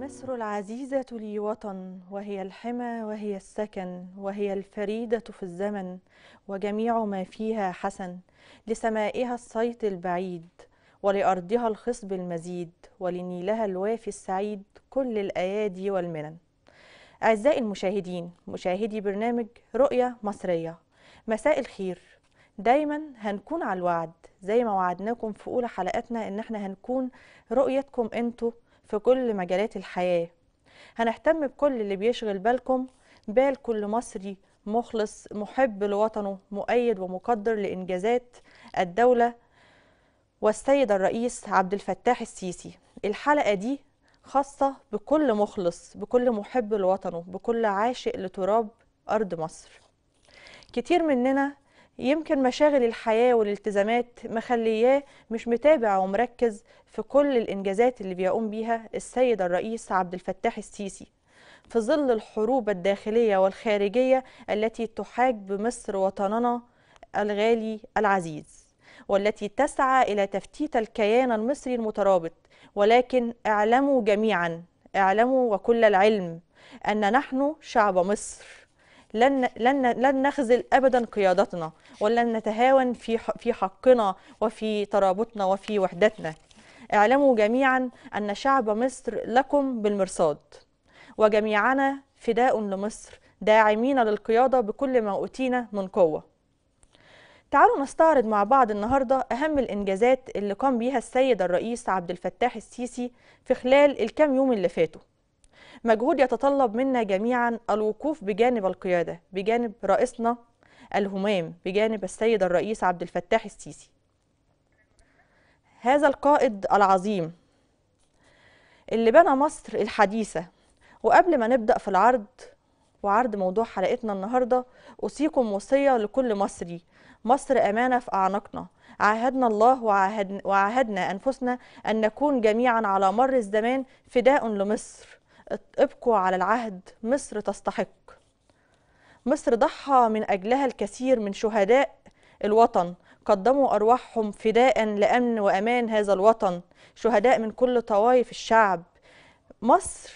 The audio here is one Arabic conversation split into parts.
مصر العزيزة لي وطن وهي الحمى وهي السكن وهي الفريدة في الزمن وجميع ما فيها حسن لسمائها الصيت البعيد ولأرضها الخصب المزيد ولنيلها الوافي السعيد كل الأيادي والمنن أعزائي المشاهدين مشاهدي برنامج رؤية مصرية مساء الخير دايما هنكون على الوعد زي ما وعدناكم في أولى حلقاتنا إن احنا هنكون رؤيتكم انتوا في كل مجالات الحياة هنهتم بكل اللي بيشغل بالكم بال كل مصري مخلص محب لوطنه مؤيد ومقدر لإنجازات الدولة والسيد الرئيس عبد الفتاح السيسي الحلقة دي خاصة بكل مخلص بكل محب لوطنه بكل عاشق لتراب أرض مصر كتير مننا يمكن مشاغل الحياة والالتزامات مخلياه مش متابع ومركز في كل الإنجازات اللي بيقوم بيها السيد الرئيس عبد الفتاح السيسي في ظل الحروب الداخلية والخارجية التي تحاج بمصر وطننا الغالي العزيز والتي تسعى إلى تفتيت الكيان المصري المترابط ولكن اعلموا جميعا اعلموا وكل العلم أن نحن شعب مصر لن لن لن نخذل ابدا قيادتنا ولن نتهاون في في حقنا وفي ترابطنا وفي وحدتنا اعلموا جميعا ان شعب مصر لكم بالمرصاد وجميعنا فداء لمصر داعمين للقياده بكل ما اوتينا من قوه تعالوا نستعرض مع بعض النهارده اهم الانجازات اللي قام بيها السيد الرئيس عبد الفتاح السيسي في خلال الكام يوم اللي فاتوا مجهود يتطلب منا جميعا الوقوف بجانب القيادة بجانب رئيسنا الهمام بجانب السيد الرئيس عبد الفتاح السيسي هذا القائد العظيم اللي بنى مصر الحديثة وقبل ما نبدأ في العرض وعرض موضوع حلقتنا النهاردة أوصيكم وصية لكل مصري مصر أمانة في أعناقنا عاهدنا الله وعاهدنا, وعاهدنا أنفسنا أن نكون جميعا على مر الزمان فداء لمصر ابقوا على العهد مصر تستحق مصر ضحى من أجلها الكثير من شهداء الوطن قدموا أرواحهم فداء لأمن وأمان هذا الوطن شهداء من كل طوائف الشعب مصر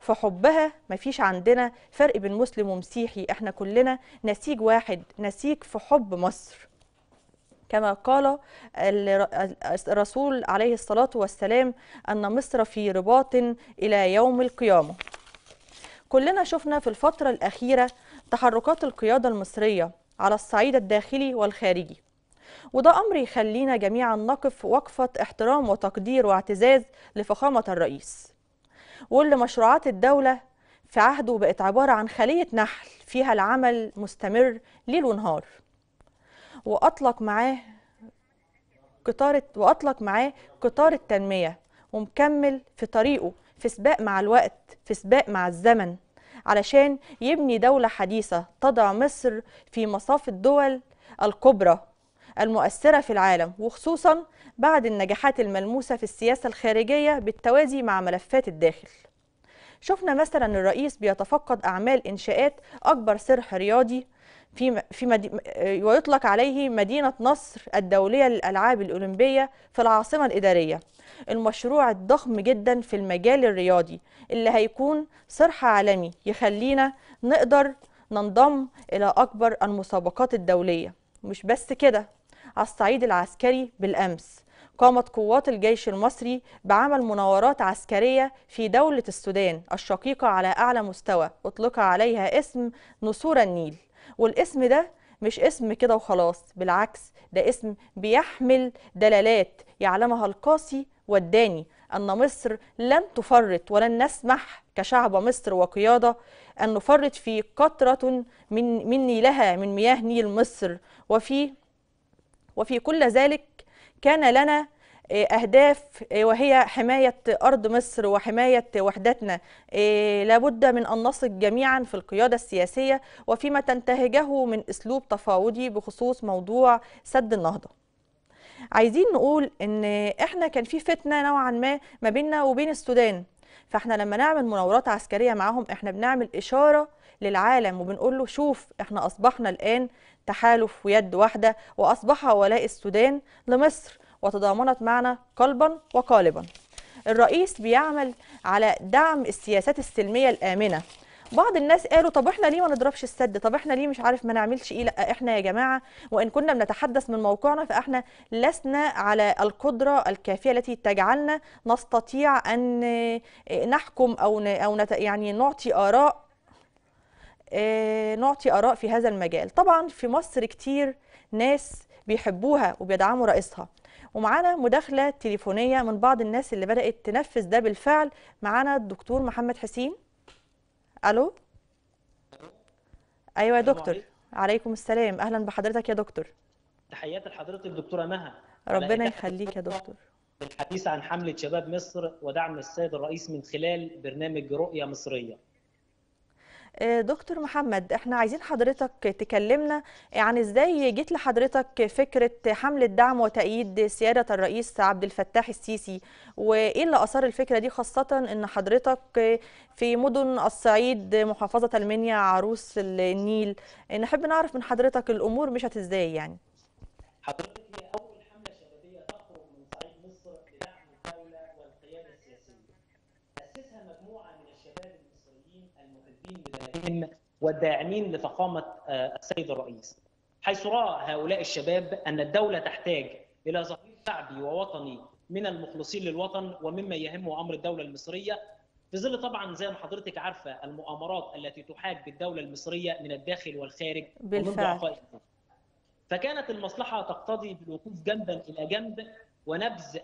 في حبها مفيش عندنا فرق بين مسلم ومسيحي احنا كلنا نسيج واحد نسيج في حب مصر كما قال الرسول عليه الصلاة والسلام أن مصر في رباط إلى يوم القيامة كلنا شفنا في الفترة الأخيرة تحركات القيادة المصرية على الصعيد الداخلي والخارجي وده أمر يخلينا جميعا نقف وقفة احترام وتقدير واعتزاز لفخامة الرئيس واللي مشروعات الدولة في عهده بقت عبارة عن خلية نحل فيها العمل مستمر ليل ونهار واطلق معاه قطار واطلق معاه قطار التنميه ومكمل في طريقه في سباق مع الوقت في سباق مع الزمن علشان يبني دولة حديثة تضع مصر في مصاف الدول الكبرى المؤثرة في العالم وخصوصا بعد النجاحات الملموسة في السياسة الخارجية بالتوازي مع ملفات الداخل شفنا مثلا الرئيس بيتفقد أعمال إنشاءات أكبر سرح رياضي في في مدي... ويطلق آه، عليه مدينة نصر الدولية للألعاب الأولمبية في العاصمة الإدارية المشروع الضخم جدا في المجال الرياضي اللي هيكون صرح عالمي يخلينا نقدر ننضم إلى أكبر المسابقات الدولية مش بس كده على الصعيد العسكري بالأمس قامت قوات الجيش المصري بعمل مناورات عسكرية في دولة السودان الشقيقة على أعلى مستوى أطلق عليها اسم نسور النيل والاسم ده مش اسم كده وخلاص بالعكس ده اسم بيحمل دلالات يعلمها القاسي والداني أن مصر لن تفرط ولن نسمح كشعب مصر وقيادة أن نفرط في قطرة من, من نيلها من مياه نيل مصر وفي وفي كل ذلك كان لنا إيه، أهداف إيه، وهي حماية أرض مصر وحماية وحدتنا إيه، لابد من أن نصل جميعا في القيادة السياسية وفيما تنتهجه من أسلوب تفاوضي بخصوص موضوع سد النهضة عايزين نقول ان احنا كان في فتنه نوعا ما ما بيننا وبين السودان فاحنا لما نعمل مناورات عسكريه معاهم احنا بنعمل اشاره للعالم وبنقول له شوف احنا اصبحنا الان تحالف ويد واحده واصبح ولاء السودان لمصر وتضامنت معنا قلبا وقالبا الرئيس بيعمل على دعم السياسات السلمية الآمنة بعض الناس قالوا طب احنا ليه ما نضربش السد طب احنا ليه مش عارف ما نعملش ايه لا احنا يا جماعه وان كنا بنتحدث من موقعنا فاحنا لسنا على القدره الكافيه التي تجعلنا نستطيع ان نحكم او او يعني نعطي اراء آه، نعطي اراء في هذا المجال طبعا في مصر كتير ناس بيحبوها وبيدعموا رئيسها ومعانا مداخله تليفونيه من بعض الناس اللي بدات تنفذ ده بالفعل معانا الدكتور محمد حسين الو ايوه يا دكتور عليكم السلام اهلا بحضرتك يا دكتور تحياتي لحضرتك دكتوره مها ربنا يخليك يا دكتور الحديث عن حمله شباب مصر ودعم السيد الرئيس من خلال برنامج رؤيه مصريه آه، دكتور محمد احنا عايزين حضرتك تكلمنا عن ازاي جيت لحضرتك فكره حمله دعم وتأييد سياده الرئيس عبد الفتاح السيسي وايه اللي اثار الفكره دي خاصه ان حضرتك في مدن الصعيد محافظه المنيا عروس النيل نحب نعرف من حضرتك الامور مشت ازاي يعني حضرتك المهم والداعمين لفخامه آه، السيد الرئيس. حيث راى هؤلاء الشباب ان الدوله تحتاج الى ظهير شعبي ووطني من المخلصين للوطن ومما يهمه امر الدوله المصريه في ظل طبعا زي ما حضرتك عارفه المؤامرات التي تحاك بالدوله المصريه من الداخل والخارج بالفعل فكانت المصلحه تقتضي بالوقوف جنبا الى جنب ونبذ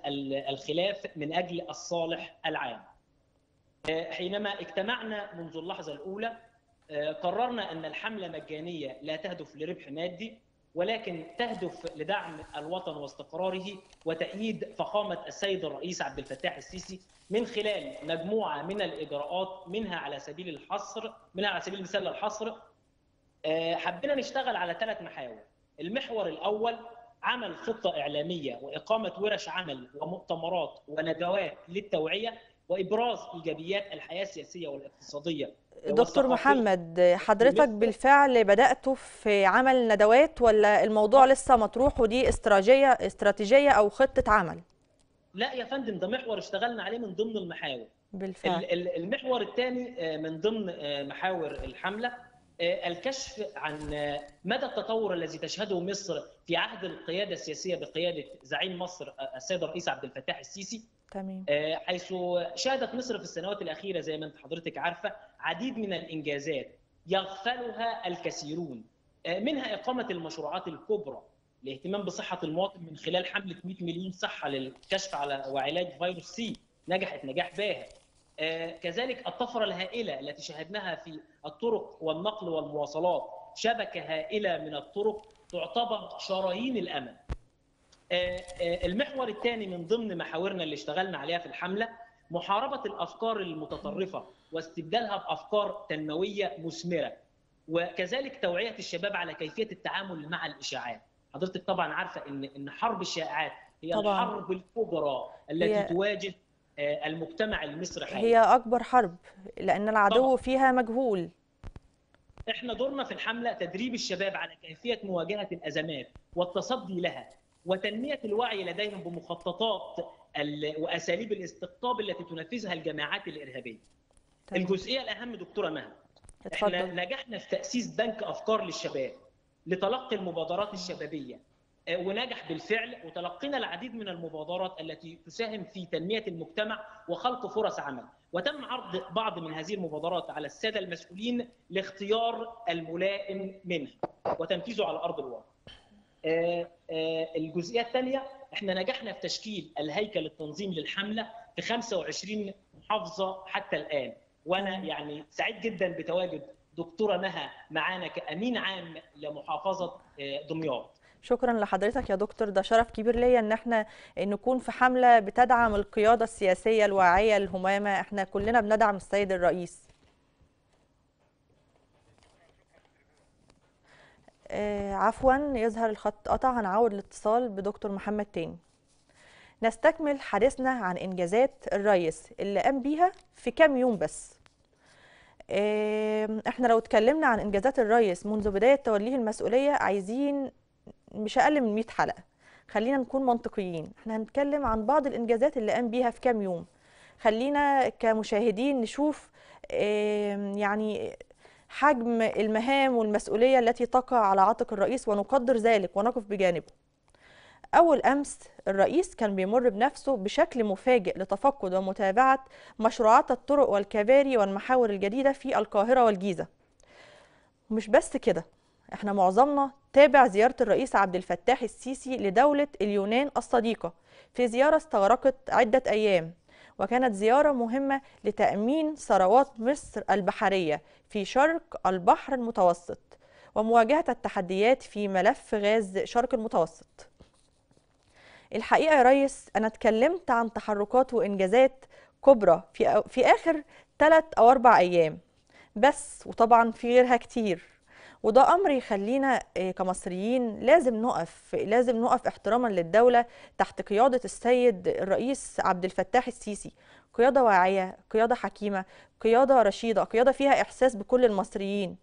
الخلاف من اجل الصالح العام. آه، حينما اجتمعنا منذ اللحظه الاولى آه، قررنا ان الحمله مجانيه لا تهدف لربح مادي ولكن تهدف لدعم الوطن واستقراره وتأييد فخامة السيد الرئيس عبد الفتاح السيسي من خلال مجموعة من الإجراءات منها على سبيل الحصر منها على سبيل المثال الحصر آه، حبينا نشتغل على ثلاث محاور المحور الأول عمل خطة إعلامية وإقامة ورش عمل ومؤتمرات وندوات للتوعية وإبراز إيجابيات الحياة السياسية والاقتصادية دكتور محمد حضرتك بالفعل بدأت في عمل ندوات ولا الموضوع آه. لسه مطروح ودي استراتيجية استراتيجية أو خطة عمل؟ لا يا فندم ده محور اشتغلنا عليه من ضمن المحاور بالفعل المحور الثاني آه، من ضمن آه، محاور الحملة الكشف عن مدى التطور الذي تشهده مصر في عهد القيادة السياسية بقيادة زعيم مصر السيد الرئيس عبد الفتاح السيسي تمام آه، حيث شهدت مصر في السنوات الاخيره زي ما انت حضرتك عارفه عديد من الانجازات يغفلها الكثيرون آه، منها اقامه المشروعات الكبرى الاهتمام بصحه المواطن من خلال حمله 100 مليون صحه للكشف على وعلاج فيروس سي نجحت نجاح باهر آه، كذلك الطفره الهائله التي شهدناها في الطرق والنقل والمواصلات شبكه هائله من الطرق تعتبر شرايين الامل آه، آه، المحور الثاني من ضمن محاورنا اللي اشتغلنا عليها في الحمله محاربه الافكار المتطرفه واستبدالها بافكار تنمويه مثمره وكذلك توعيه الشباب على كيفيه التعامل مع الاشاعات حضرتك طبعا عارفه ان ان حرب الشائعات هي طبعا. الحرب الكبرى التي هي... تواجه آه، المجتمع المصري حاليا هي اكبر حرب لان العدو طبعا. فيها مجهول احنا دورنا في الحمله تدريب الشباب على كيفيه مواجهه الازمات والتصدي لها وتنميه الوعي لديهم بمخططات واساليب الاستقطاب التي تنفذها الجماعات الارهابيه. طيب. الجزئيه الاهم دكتوره مها احنا نجحنا في تاسيس بنك افكار للشباب لتلقي المبادرات الشبابيه آه، ونجح بالفعل وتلقينا العديد من المبادرات التي تساهم في تنميه المجتمع وخلق فرص عمل وتم عرض بعض من هذه المبادرات على الساده المسؤولين لاختيار الملائم منها وتنفيذه على ارض الواقع آه، آه، الجزئيه الثانيه احنا نجحنا في تشكيل الهيكل التنظيم للحمله في 25 محافظه حتى الان وانا يعني سعيد جدا بتواجد دكتوره نهى معانا كامين عام لمحافظه آه، دمياط شكرا لحضرتك يا دكتور ده شرف كبير ليا ان احنا نكون في حمله بتدعم القياده السياسيه الواعيه الهمامه احنا كلنا بندعم السيد الرئيس آه، عفوا يظهر الخط قطع هنعاود الاتصال بدكتور محمد تاني نستكمل حديثنا عن انجازات الريس اللي قام بيها في كام يوم بس احنا لو اتكلمنا عن انجازات الريس منذ بدايه توليه المسؤوليه عايزين مش اقل من 100 حلقه خلينا نكون منطقيين احنا هنتكلم عن بعض الانجازات اللي قام بيها في كام يوم خلينا كمشاهدين نشوف يعني حجم المهام والمسؤولية التي تقع على عاتق الرئيس ونقدر ذلك ونقف بجانبه أول أمس الرئيس كان بيمر بنفسه بشكل مفاجئ لتفقد ومتابعة مشروعات الطرق والكباري والمحاور الجديدة في القاهرة والجيزة مش بس كده احنا معظمنا تابع زيارة الرئيس عبد الفتاح السيسي لدولة اليونان الصديقة في زيارة استغرقت عدة أيام وكانت زيارة مهمة لتأمين ثروات مصر البحرية في شرق البحر المتوسط ومواجهة التحديات في ملف غاز شرق المتوسط الحقيقة يا ريس أنا اتكلمت عن تحركات وإنجازات كبرى في, في آخر 3 أو أربع أيام بس وطبعا في غيرها كتير وده امر يخلينا آه، كمصريين لازم نقف لازم نقف احتراما للدوله تحت قياده السيد الرئيس عبد الفتاح السيسي قياده واعيه قياده حكيمه قياده رشيده قياده فيها احساس بكل المصريين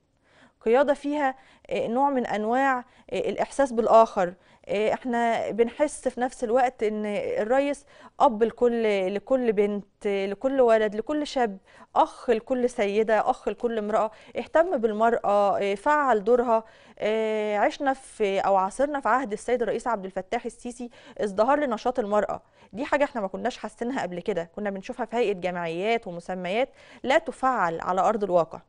قيادة فيها آه، نوع من أنواع آه، الإحساس بالآخر آه، احنا بنحس في نفس الوقت ان الريس اب لكل لكل بنت لكل ولد لكل شاب اخ لكل سيده اخ لكل امراه اهتم بالمراه فعل دورها عشنا في او عاصرنا في عهد السيد الرئيس عبد الفتاح السيسي ازدهار لنشاط المراه دي حاجه احنا ما كناش حاسينها قبل كده كنا بنشوفها في هيئه جمعيات ومسميات لا تفعل على ارض الواقع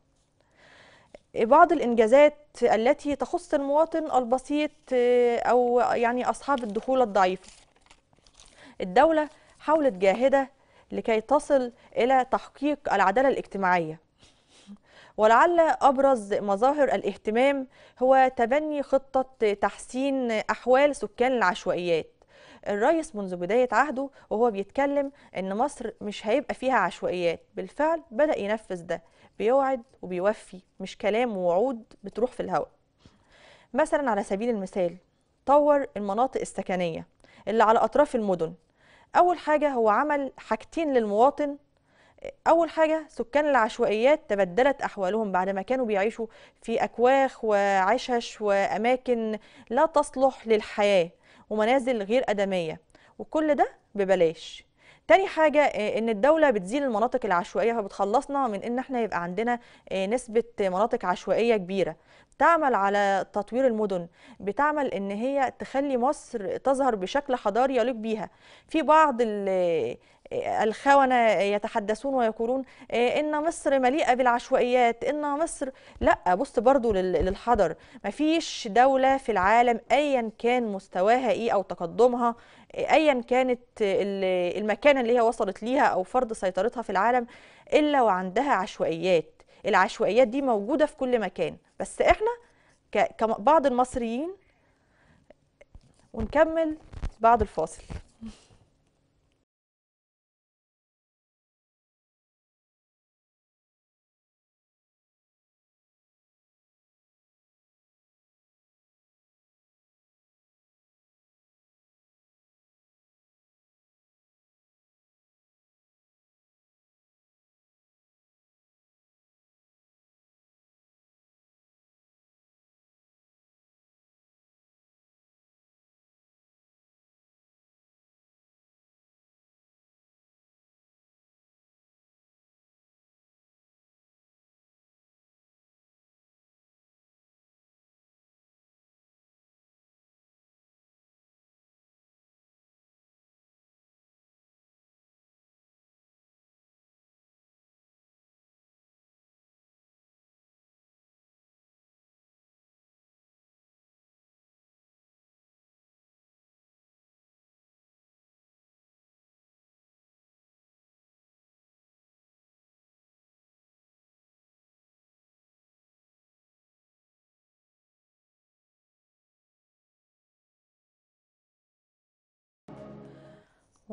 بعض الانجازات التي تخص المواطن البسيط آه، او يعني اصحاب الدخول الضعيفه الدوله حاولت جاهده لكي تصل الى تحقيق العداله الاجتماعيه ولعل ابرز مظاهر الاهتمام هو تبني خطه تحسين احوال سكان العشوائيات الرئيس منذ بداية عهده وهو بيتكلم أن مصر مش هيبقى فيها عشوائيات بالفعل بدأ ينفذ ده بيوعد وبيوفي مش كلام ووعود بتروح في الهواء مثلا على سبيل المثال طور المناطق السكنية اللي على أطراف المدن أول حاجة هو عمل حاجتين للمواطن أول حاجة سكان العشوائيات تبدلت أحوالهم بعد ما كانوا بيعيشوا في أكواخ وعشش وأماكن لا تصلح للحياة ومنازل غير أدمية وكل ده ببلاش تاني حاجة آه، ان الدولة بتزيل المناطق العشوائية فبتخلصنا من ان احنا يبقى عندنا آه، نسبة مناطق عشوائية كبيرة تعمل على تطوير المدن بتعمل ان هي تخلي مصر تظهر بشكل حضاري يليق بيها في بعض الخونة يتحدثون ويقولون آه، إن مصر مليئة بالعشوائيات إن مصر لا بص برضو للحضر مفيش دولة في العالم أيا كان مستواها إيه أو تقدمها آه، ايا كانت المكانه اللي هي وصلت ليها او فرض سيطرتها في العالم الا وعندها عشوائيات العشوائيات دي موجوده في كل مكان بس احنا كبعض المصريين ونكمل بعد الفاصل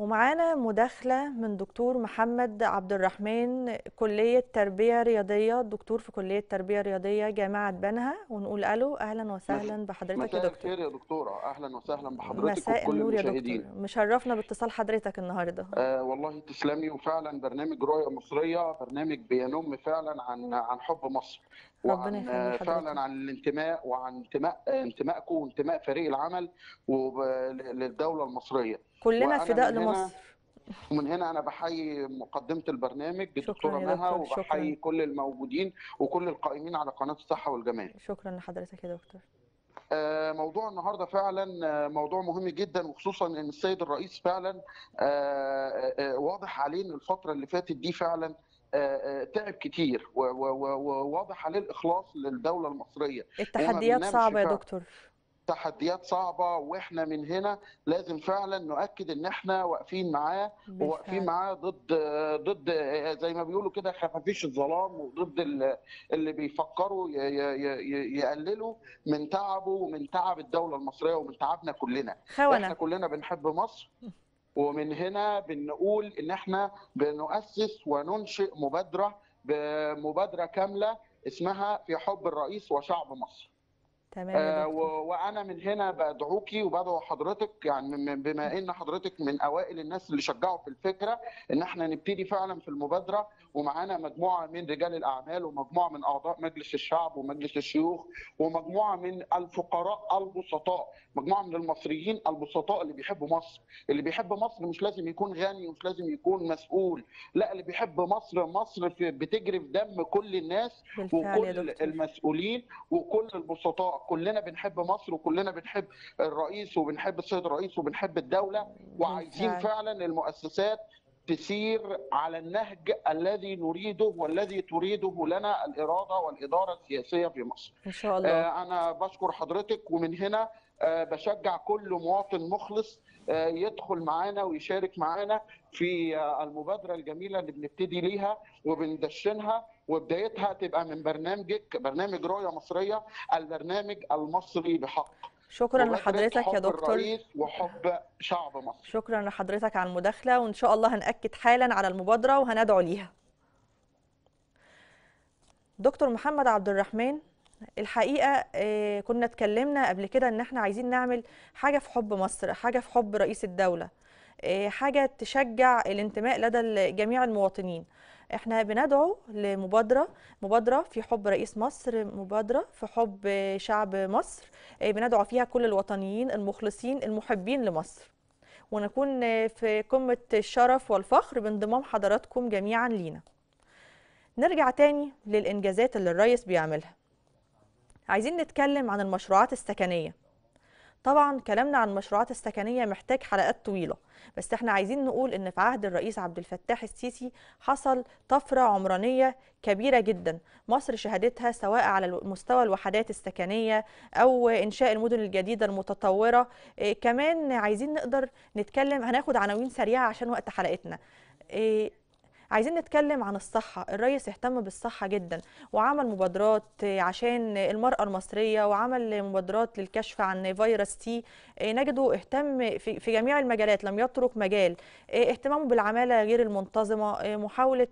ومعانا مداخلة من دكتور محمد عبد الرحمن كلية تربية رياضية دكتور في كلية تربية رياضية جامعة بنها ونقول ألو أهلا وسهلا بحضرتك يا دكتور مساء الخير يا دكتورة أهلا وسهلا بحضرتك مساء النور يا دكتور مشرفنا باتصال حضرتك النهاردة آه والله تسلمي وفعلا برنامج رؤية مصرية برنامج بينم فعلا عن عن حب مصر وعن آه، فعلا عن الانتماء وعن انتماء آه، انتمائكم وانتماء فريق العمل للدولة المصرية كلنا فداء لمصر ومن هنا انا بحيي مقدمه البرنامج الدكتوره مها وبحيي كل الموجودين وكل القائمين على قناه الصحه والجمال شكرا لحضرتك يا دكتور آه، موضوع النهارده فعلا آه، موضوع مهم جدا وخصوصا ان السيد الرئيس فعلا آه، واضح عليه ان الفتره اللي فاتت دي فعلا تعب كتير وواضح عليه الاخلاص للدوله المصريه التحديات صعبه يا دكتور تحديات صعبه واحنا من هنا لازم فعلا نؤكد ان احنا واقفين معاه وواقفين معاه ضد ضد زي ما بيقولوا كده خفافيش الظلام وضد اللي بيفكروا يقللوا من تعبه ومن تعب الدوله المصريه ومن تعبنا كلنا خونة. احنا كلنا بنحب مصر ومن هنا بنقول ان احنا بنؤسس وننشئ مبادره بمبادره كامله اسمها في حب الرئيس وشعب مصر تمام آه وانا من هنا بدعوكي وبدعو حضرتك يعني بما ان حضرتك من اوائل الناس اللي شجعوا في الفكره ان احنا نبتدي فعلا في المبادره ومعانا مجموعه من رجال الاعمال ومجموعه من اعضاء مجلس الشعب ومجلس الشيوخ ومجموعه من الفقراء البسطاء مجموعه من المصريين البسطاء اللي بيحبوا مصر اللي بيحب مصر مش لازم يكون غني ومش لازم يكون مسؤول لا اللي بيحب مصر مصر في بتجري في دم كل الناس وكل المسؤولين وكل البسطاء كلنا بنحب مصر وكلنا بنحب الرئيس وبنحب السيد الرئيس وبنحب الدوله وعايزين فعلا المؤسسات تسير على النهج الذي نريده والذي تريده لنا الاراده والاداره السياسيه في مصر. ان شاء الله. آه انا بشكر حضرتك ومن هنا آه بشجع كل مواطن مخلص آه يدخل معانا ويشارك معانا في آه، المبادره الجميله اللي بنبتدي ليها وبندشنها وبدايتها تبقى من برنامجك برنامج رؤيه مصريه البرنامج المصري بحق شكرا لحضرتك يا دكتور الرئيس وحب شعب مصر شكرا لحضرتك على المداخله وان شاء الله هنأكد حالا على المبادره وهندعو ليها دكتور محمد عبد الرحمن الحقيقه آه، كنا اتكلمنا قبل كده ان احنا عايزين نعمل حاجه في حب مصر حاجه في حب رئيس الدوله آه، حاجه تشجع الانتماء لدى جميع المواطنين احنا بندعو لمبادره مبادره في حب رئيس مصر مبادره في حب شعب مصر آه، بندعو فيها كل الوطنيين المخلصين المحبين لمصر ونكون في قمه الشرف والفخر بانضمام حضراتكم جميعا لينا نرجع تاني للانجازات اللي الرئيس بيعملها عايزين نتكلم عن المشروعات السكنيه طبعا كلامنا عن المشروعات السكنيه محتاج حلقات طويله بس احنا عايزين نقول ان في عهد الرئيس عبد الفتاح السيسي حصل طفره عمرانيه كبيره جدا مصر شهدتها سواء على مستوى الوحدات السكنيه او انشاء المدن الجديده المتطوره إيه، كمان عايزين نقدر نتكلم هناخد عناوين سريعه عشان وقت حلقتنا إيه، عايزين نتكلم عن الصحه الرئيس اهتم بالصحه جدا وعمل مبادرات عشان المراه المصريه وعمل مبادرات للكشف عن فيروس تي إيه، نجده اهتم في جميع المجالات لم يترك مجال إيه، اهتمامه بالعماله غير المنتظمه إيه، محاوله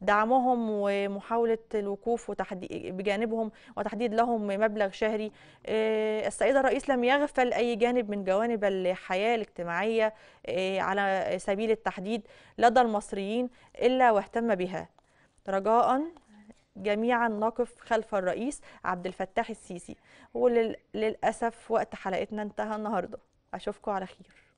دعمهم ومحاوله الوقوف بجانبهم وتحديد لهم مبلغ شهري السيده الرئيس لم يغفل اي جانب من جوانب الحياه الاجتماعيه على سبيل التحديد لدى المصريين إلا واهتم بها رجاء جميعا نقف خلف الرئيس عبد الفتاح السيسي وللأسف وقت حلقتنا انتهى النهارده أشوفكم على خير